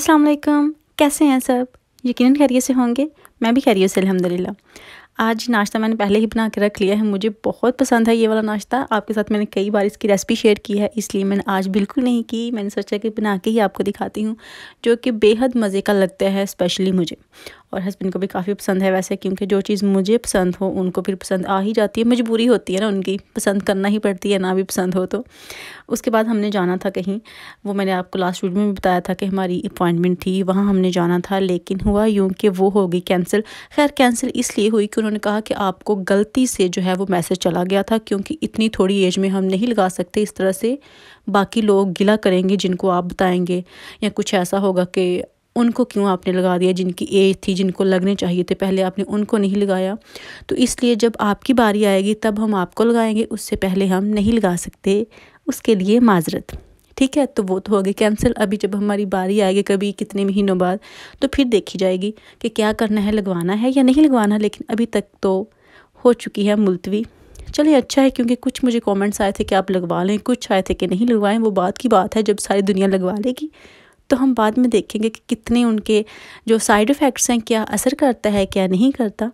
अस्सलाम कैसे हैं सब यकीन खैरियत से होंगे मैं भी खैरियत से अलहमदिल्ला आज नाश्ता मैंने पहले ही बना के रख लिया है मुझे बहुत पसंद है ये वाला नाश्ता आपके साथ मैंने कई बार इसकी रेसिपी शेयर की है इसलिए मैंने आज बिल्कुल नहीं की मैंने सोचा कि बना के ही आपको दिखाती हूँ जो कि बेहद मज़े का लगता है स्पेशली मुझे और हस्बैंड को भी काफ़ी पसंद है वैसे क्योंकि जो चीज़ मुझे पसंद हो उनको फिर पसंद आ ही जाती है मजबूरी होती है ना उनकी पसंद करना ही पड़ती है ना भी पसंद हो तो उसके बाद हमने जाना था कहीं वो मैंने आपको लास्ट वीडियो में बताया था कि हमारी अपॉइंटमेंट थी वहाँ हमने जाना था लेकिन हुआ यूँ कि वो होगी कैंसिल खैर कैंसिल इसलिए हुई कि उन्होंने कहा कि आपको गलती से जो है वो मैसेज चला गया था क्योंकि इतनी थोड़ी एज में हम नहीं लगा सकते इस तरह से बाकी लोग गिला करेंगे जिनको आप बताएंगे या कुछ ऐसा होगा कि उनको क्यों आपने लगा दिया जिनकी एज थी जिनको लगने चाहिए थे पहले आपने उनको नहीं लगाया तो इसलिए जब आपकी बारी आएगी तब हम आपको लगाएंगे उससे पहले हम नहीं लगा सकते उसके लिए माजरत ठीक है तो वो तो हो गई कैंसिल अभी जब हमारी बारी आएगी कभी कितने महीनों बाद तो फिर देखी जाएगी कि क्या करना है लगवाना है या नहीं लगवाना लेकिन अभी तक तो हो चुकी है मुलतवी चलिए अच्छा है क्योंकि कुछ मुझे कमेंट्स आए थे कि आप लगवा लें कुछ आए थे कि नहीं लगवाएं वो बात की बात है जब सारी दुनिया लगवा लेगी तो हम बाद में देखेंगे कि कितने उनके जो साइड इफ़ेक्ट्स हैं क्या असर करता है क्या नहीं करता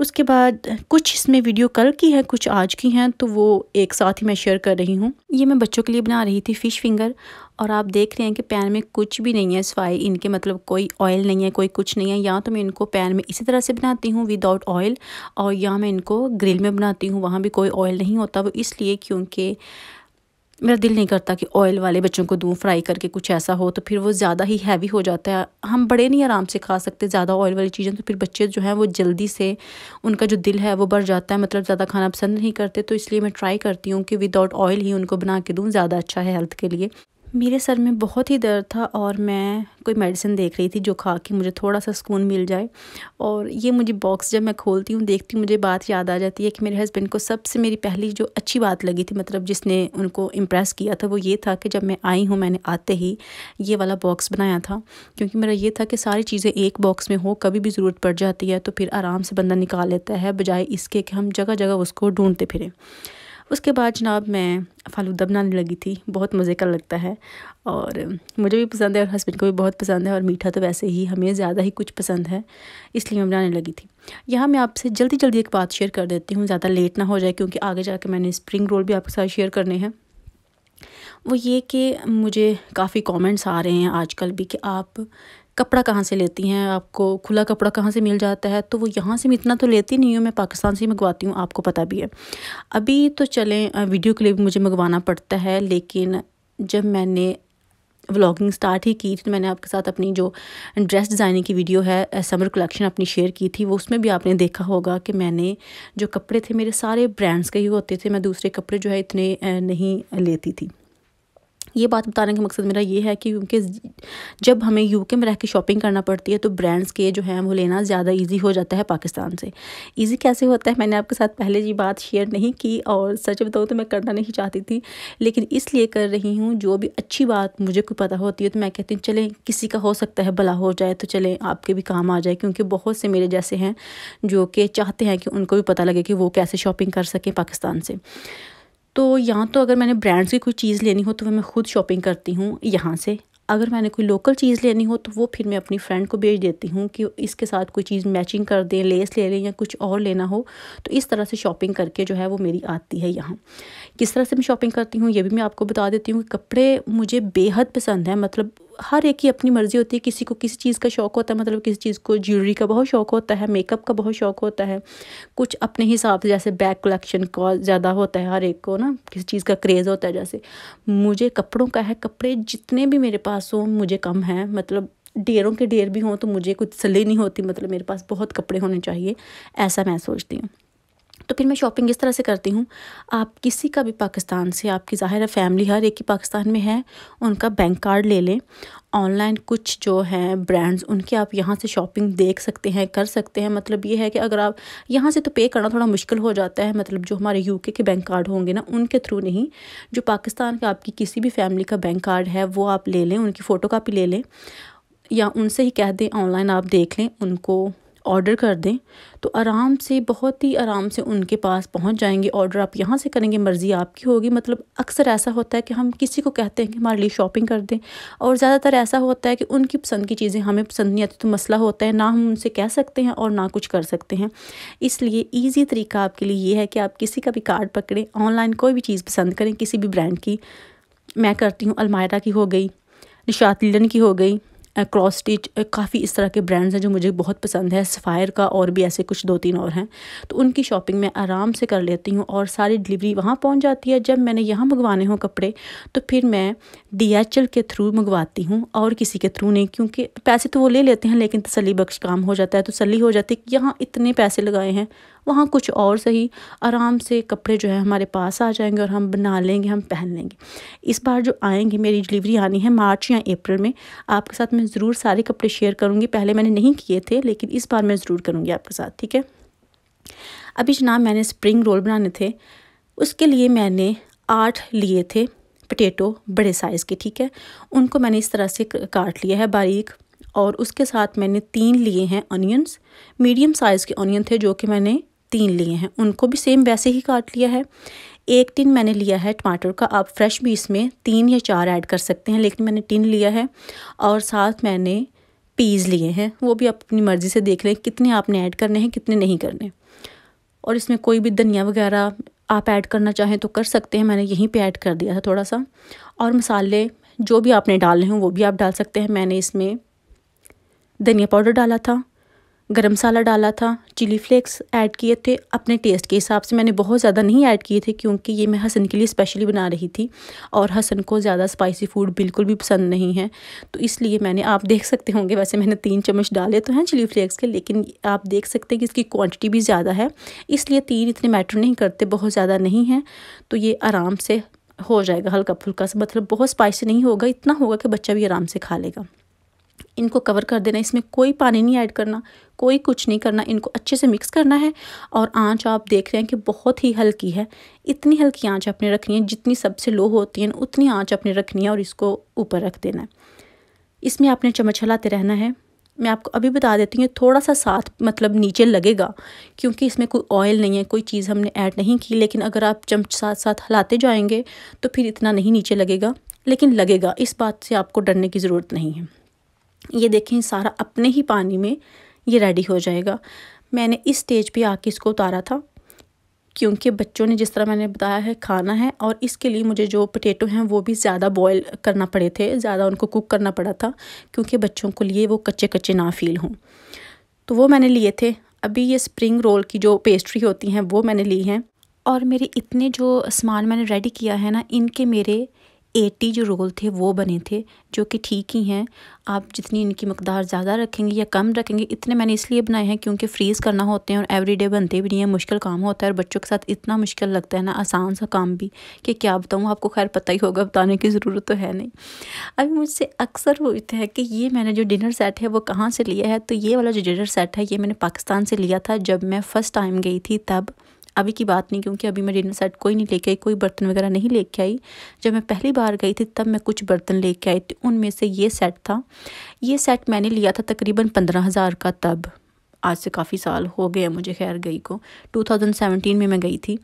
उसके बाद कुछ इसमें वीडियो कल की है कुछ आज की हैं तो वो एक साथ ही मैं शेयर कर रही हूँ ये मैं बच्चों के लिए बना रही थी फ़िश फिंगर और आप देख रहे हैं कि पैन में कुछ भी नहीं है सफाई इनके मतलब कोई ऑयल नहीं है कोई कुछ नहीं है या तो मैं इनको पैन में इसी तरह से बनाती हूँ विदाउट ऑयल और या मैं इनको ग्रिल में बनाती हूँ वहाँ भी कोई ऑयल नहीं होता वो इसलिए क्योंकि मेरा दिल नहीं करता कि ऑयल वाले बच्चों को दूँ फ्राई करके कुछ ऐसा हो तो फिर वो ज़्यादा ही हैवी हो जाता है हम बड़े नहीं आराम से खा सकते ज़्यादा ऑयल वाली चीज़ें तो फिर बच्चे जो हैं वो जल्दी से उनका जो दिल है वो बढ़ जाता है मतलब ज़्यादा खाना पसंद नहीं करते तो इसलिए मैं ट्राई करती हूँ कि विदाउट ऑयल ही उनको बना के दूँ ज़्यादा अच्छा है हेल्थ के लिए मेरे सर में बहुत ही दर्द था और मैं कोई मेडिसिन देख रही थी जो खा के मुझे थोड़ा सा सुकून मिल जाए और ये मुझे बॉक्स जब मैं खोलती हूँ देखती हूँ मुझे बात याद आ जाती है कि मेरे हस्बैंड को सबसे मेरी पहली जो अच्छी बात लगी थी मतलब जिसने उनको इम्प्रेस किया था वो ये था कि जब मैं आई हूँ मैंने आते ही ये वाला बॉक्स बनाया था क्योंकि मेरा ये था कि सारी चीज़ें एक बॉक्स में हो कभी भी ज़रूरत पड़ जाती है तो फिर आराम से बंदा निकाल लेता है बजाय इसके कि हम जगह जगह उसको ढूंढते फिरें उसके बाद जनाब मैं फालूदा बनाने लगी थी बहुत मज़े का लगता है और मुझे भी पसंद है और हस्बैंड को भी बहुत पसंद है और मीठा तो वैसे ही हमें ज़्यादा ही कुछ पसंद है इसलिए मैं बनाने लगी थी यहाँ मैं आपसे जल्दी जल्दी एक बात शेयर कर देती हूँ ज़्यादा लेट ना हो जाए क्योंकि आगे कर मैंने स्प्रिंग रोल भी आपके साथ शेयर करने हैं वो ये कि मुझे काफ़ी कमेंट्स आ रहे हैं आजकल भी कि आप कपड़ा कहाँ से लेती हैं आपको खुला कपड़ा कहाँ से मिल जाता है तो वो यहाँ से मैं इतना तो लेती नहीं हूँ मैं पाकिस्तान से ही मंगवाती हूँ आपको पता भी है अभी तो चलें वीडियो क्लिप मुझे मंगवाना पड़ता है लेकिन जब मैंने व्लॉगिंग स्टार्ट ही की थी तो मैंने आपके साथ अपनी जो ड्रेस डिज़ाइनिंग की वीडियो है समर कलेक्शन अपनी शेयर की थी वो उसमें भी आपने देखा होगा कि मैंने जो कपड़े थे मेरे सारे ब्रांड्स के ही होते थे मैं दूसरे कपड़े जो है इतने नहीं लेती थी ये बात बताने का मकसद मेरा ये है कि क्योंकि जब हमें यूके में रह के शॉपिंग करना पड़ती है तो ब्रांड्स के जो हैं वो लेना ज़्यादा ईजी हो जाता है पाकिस्तान से ईजी कैसे होता है मैंने आपके साथ पहले ये बात शेयर नहीं की और सच बताऊँ तो मैं करना नहीं चाहती थी लेकिन इसलिए कर रही हूँ जो भी अच्छी बात मुझे कोई पता होती है तो मैं कहती हूँ चलें किसी का हो सकता है भला हो जाए तो चलें आपके भी काम आ जाए क्योंकि बहुत से मेरे जैसे हैं जो कि चाहते हैं कि उनको भी पता लगे कि वो कैसे शॉपिंग कर सकें पाकिस्तान से तो यहाँ तो अगर मैंने ब्रांड्स की कोई चीज़ लेनी हो तो मैं ख़ुद शॉपिंग करती हूँ यहाँ से अगर मैंने कोई लोकल चीज़ लेनी हो तो वो फिर मैं अपनी फ्रेंड को भेज देती हूँ कि इसके साथ कोई चीज़ मैचिंग कर दें लेस ले लें या कुछ और लेना हो तो इस तरह से शॉपिंग करके जो है वो मेरी आती है यहाँ किस तरह से मैं शॉपिंग करती हूँ ये भी मैं आपको बता देती हूँ कि कपड़े मुझे बेहद पसंद हैं मतलब हर एक की अपनी मर्ज़ी होती है किसी को किसी चीज़ का शौक़ होता है मतलब किसी चीज़ को ज्वेलरी का बहुत शौक़ होता है मेकअप का बहुत शौक़ होता है कुछ अपने हिसाब से जैसे बैग कलेक्शन का ज़्यादा होता है हर एक को ना किसी चीज़ का क्रेज़ होता है जैसे मुझे कपड़ों का है कपड़े जितने भी मेरे पास हों मुझे कम है मतलब ढेरों के ढेर भी हों तो मुझे कुछ सली नहीं होती मतलब मेरे पास बहुत कपड़े होने चाहिए ऐसा मैं सोचती हूँ तो फिर मैं शॉपिंग इस तरह से करती हूँ आप किसी का भी पाकिस्तान से आपकी ज़ाहिर है फैमिली हर एक ही पाकिस्तान में है उनका बैंक कार्ड ले लें ऑनलाइन कुछ जो हैं ब्रांड्स उनके आप यहाँ से शॉपिंग देख सकते हैं कर सकते हैं मतलब ये है कि अगर आप यहाँ से तो पे करना थोड़ा मुश्किल हो जाता है मतलब जो हमारे यूके के बैंक कार्ड होंगे ना उनके थ्रू नहीं जो पाकिस्तान का आपकी किसी भी फैमिली का बैंक कार्ड है वो आप ले लें उनकी फ़ोटो कापी ले लें या उनसे ही कह दें ऑनलाइन आप देख लें उनको ऑर्डर कर दें तो आराम से बहुत ही आराम से उनके पास पहुंच जाएंगे ऑर्डर आप यहाँ से करेंगे मर्ज़ी आपकी होगी मतलब अक्सर ऐसा होता है कि हम किसी को कहते हैं कि हमारे लिए शॉपिंग कर दें और ज़्यादातर ऐसा होता है कि उनकी पसंद की चीज़ें हमें पसंद नहीं आती तो मसला होता है ना हम उनसे कह सकते हैं और ना कुछ कर सकते हैं इसलिए ईजी तरीका आपके लिए ये है कि आप किसी का भी कार्ड पकड़ें ऑनलाइन कोई भी चीज़ पसंद करें किसी भी ब्रांड की मैं करती हूँ अलमायरा की हो गई निशात लीलन की हो गई क्रॉस स्टिच काफ़ी इस तरह के ब्रांड्स हैं जो मुझे बहुत पसंद है सफ़ायर का और भी ऐसे कुछ दो तीन और हैं तो उनकी शॉपिंग मैं आराम से कर लेती हूँ और सारी डिलीवरी वहाँ पहुँच जाती है जब मैंने यहाँ मंगवाने हों कपड़े तो फिर मैं डी के थ्रू मंगवाती हूँ और किसी के थ्रू नहीं क्योंकि पैसे तो वो ले लेते हैं लेकिन तसली बख्श काम हो जाता है तो तसली हो जाती है कि यहाँ इतने पैसे लगाए हैं वहाँ कुछ और सही आराम से कपड़े जो है हमारे पास आ जाएंगे और हम बना लेंगे हम पहन लेंगे इस बार जो आएंगे मेरी डिलीवरी आनी है मार्च या अप्रैल में आपके साथ मैं ज़रूर सारे कपड़े शेयर करूँगी पहले मैंने नहीं किए थे लेकिन इस बार मैं ज़रूर करूँगी आपके साथ ठीक है अभी जनाब मैंने स्प्रिंग रोल बनाने थे उसके लिए मैंने आठ लिए थे पटेटो बड़े साइज़ के ठीक है उनको मैंने इस तरह से काट लिया है बारीक और उसके साथ मैंने तीन लिए हैं ऑनियंस मीडियम साइज़ के ऑनियन थे जो कि मैंने तीन लिए हैं उनको भी सेम वैसे ही काट लिया है एक टिन मैंने लिया है टमाटर का आप फ्रेश भी इसमें तीन या चार ऐड कर सकते हैं लेकिन मैंने टिन लिया है और साथ मैंने पीज़ लिए हैं वो भी आप अपनी मर्ज़ी से देख लें कितने आपने ऐड करने हैं कितने नहीं करने और इसमें कोई भी धनिया वगैरह आप ऐड करना चाहें तो कर सकते हैं मैंने यहीं पे ऐड कर दिया था थोड़ा सा और मसाले जो भी आपने डालने हों वो भी आप डाल सकते हैं मैंने इसमें धनिया पाउडर डाला था गरम मसाला डाला था चिली फ्लेक्स ऐड किए थे अपने टेस्ट के हिसाब से मैंने बहुत ज़्यादा नहीं ऐड किए थे क्योंकि ये मैं हसन के लिए स्पेशली बना रही थी और हसन को ज़्यादा स्पाइसी फूड बिल्कुल भी पसंद नहीं है तो इसलिए मैंने आप देख सकते होंगे वैसे मैंने तीन चम्मच डाले तो हैं चिली फ्लेक्स के लेकिन आप देख सकते हैं कि इसकी क्वान्टिटी भी ज़्यादा है इसलिए तीन इतने मैटर नहीं करते बहुत ज़्यादा नहीं है तो ये आराम से हो जाएगा हल्का फुल्का सा मतलब बहुत स्पाइसी नहीं होगा इतना होगा कि बच्चा भी आराम से खा लेगा इनको कवर कर देना इसमें कोई पानी नहीं ऐड करना कोई कुछ नहीं करना इनको अच्छे से मिक्स करना है और आँच आप देख रहे हैं कि बहुत ही हल्की है इतनी हल्की आँच आपने रखनी है जितनी सबसे लो होती है उतनी आँच आपने रखनी है और इसको ऊपर रख देना है इसमें आपने चम्मच हिलाते रहना है मैं आपको अभी बता देती हूँ थोड़ा सा साथ मतलब नीचे लगेगा क्योंकि इसमें कोई ऑयल नहीं है कोई चीज़ हमने ऐड नहीं की लेकिन अगर आप चम्मच साथ साथ हिलाते जाएंगे तो फिर इतना नहीं नीचे लगेगा लेकिन लगेगा इस बात से आपको डरने की ज़रूरत नहीं है ये देखें सारा अपने ही पानी में ये रेडी हो जाएगा मैंने इस स्टेज पे आके इसको उतारा था क्योंकि बच्चों ने जिस तरह मैंने बताया है खाना है और इसके लिए मुझे जो पोटैटो हैं वो भी ज़्यादा बॉईल करना पड़े थे ज़्यादा उनको कुक करना पड़ा था क्योंकि बच्चों को लिए वो कच्चे कच्चे ना फील हों तो वो मैंने लिए थे अभी ये स्प्रिंग रोल की जो पेस्ट्री होती हैं वो मैंने ली हैं और मेरे इतने जो सामान मैंने रेडी किया है ना इनके मेरे एटी जो रोल थे वो बने थे जो कि ठीक ही हैं आप जितनी इनकी मकदार ज़्यादा रखेंगे या कम रखेंगे इतने मैंने इसलिए बनाए हैं क्योंकि फ्रीज़ करना होते हैं और एवरीडे बनते भी नहीं है मुश्किल काम होता है और बच्चों के साथ इतना मुश्किल लगता है ना आसान सा काम भी कि क्या बताऊँ आपको खैर पता ही होगा बताने की ज़रूरत तो है नहीं अभी मुझसे अक्सर पूछते हैं कि ये मैंने जो डिनर सेट है वो कहाँ से लिया है तो ये वाला जो डिनर सेट है ये मैंने पाकिस्तान से लिया था जब मैं फ़र्स्ट टाइम गई थी तब अभी की बात नहीं क्योंकि अभी मैं डिनर सेट कोई नहीं लेके आई कोई बर्तन वगैरह नहीं लेके आई जब मैं पहली बार गई थी तब मैं कुछ बर्तन लेके आई थी उनमें से ये सेट था ये सेट मैंने लिया था तकरीबन पंद्रह हज़ार का तब आज से काफ़ी साल हो गए मुझे खैर गई को 2017 में मैं गई थी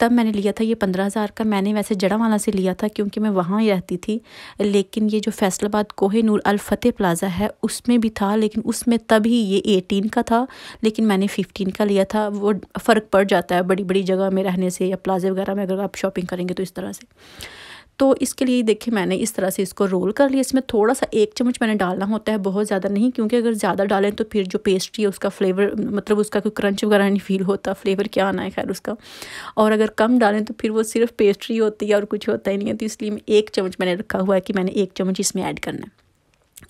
तब मैंने लिया था ये पंद्रह हज़ार का मैंने वैसे वाला से लिया था क्योंकि मैं वहाँ ही रहती थी लेकिन ये जो फैसलाबाद कोह नूर अलफ़तेह प्लाज़ा है उसमें भी था लेकिन उसमें तभी ये एटीन का था लेकिन मैंने फ़िफ्टीन का लिया था वो फ़र्क पड़ जाता है बड़ी बड़ी जगह में रहने से या प्लाजे वगैरह में अगर आप शॉपिंग करेंगे तो इस तरह से तो इसके लिए देखिए मैंने इस तरह से इसको रोल कर लिया इसमें थोड़ा सा एक चम्मच मैंने डालना होता है बहुत ज़्यादा नहीं क्योंकि अगर ज़्यादा डालें तो फिर जो पेस्ट्री है उसका फ्लेवर मतलब उसका कोई क्रंच वगैरह नहीं फील होता फ्लेवर क्या आना है खैर उसका और अगर कम डालें तो फिर वो सिर्फ पेस्ट्री होती है और कुछ होता ही नहीं है तो इसलिए मैं एक चम्मच मैंने रखा हुआ है कि मैंने एक चम्मच इसमें ऐड करना है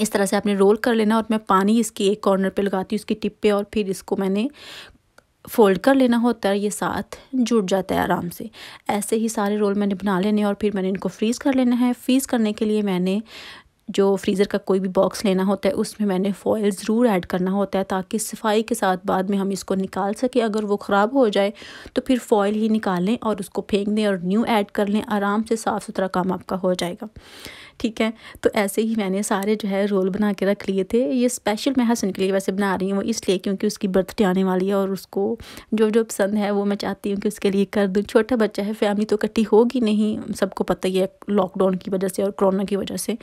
इस तरह से आपने रोल कर लेना और मैं पानी इसकी एक कॉर्नर पे लगाती हूँ इसकी टिप पे और फिर इसको मैंने फोल्ड कर लेना होता है ये साथ जुड़ जाता है आराम से ऐसे ही सारे रोल मैंने बना लेने और फिर मैंने इनको फ्रीज़ कर लेना है फ्रीज़ करने के लिए मैंने जो फ्रीज़र का कोई भी बॉक्स लेना होता है उसमें मैंने फॉयल ज़रूर ऐड करना होता है ताकि सफाई के साथ बाद में हम इसको निकाल सकें अगर वो ख़राब हो जाए तो फिर फॉयल ही निकालें और उसको फेंक दें और न्यू ऐड कर लें आराम से साफ़ सुथरा काम आपका हो जाएगा ठीक है तो ऐसे ही मैंने सारे जो है रोल बना के रख लिए थे ये स्पेशल मैं हसन के लिए वैसे बना रही हूँ वो इसलिए क्योंकि उसकी बर्थडे आने वाली है और उसको जो जो पसंद है वो मैं चाहती हूँ कि उसके लिए कर दूँ छोटा बच्चा है फैमिली तो इकट्ठी होगी नहीं सबको पता ही है लॉकडाउन की वजह से और कोरोना की वजह से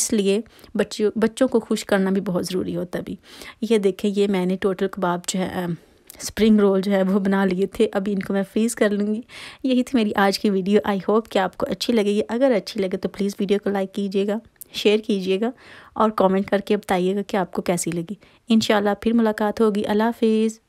इस इसलिए बच्चों बच्चों को खुश करना भी बहुत ज़रूरी होता अभी ये देखें ये मैंने टोटल कबाब जो है स्प्रिंग रोल जो है वो बना लिए थे अभी इनको मैं फ्रीज़ कर लूँगी यही थी मेरी आज की वीडियो आई होप कि आपको अच्छी लगेगी अगर अच्छी लगे तो प्लीज़ वीडियो को लाइक कीजिएगा शेयर कीजिएगा और कमेंट करके बताइएगा कि आपको कैसी लगी इन फिर मुलाकात होगी अल्लाह हाफिज़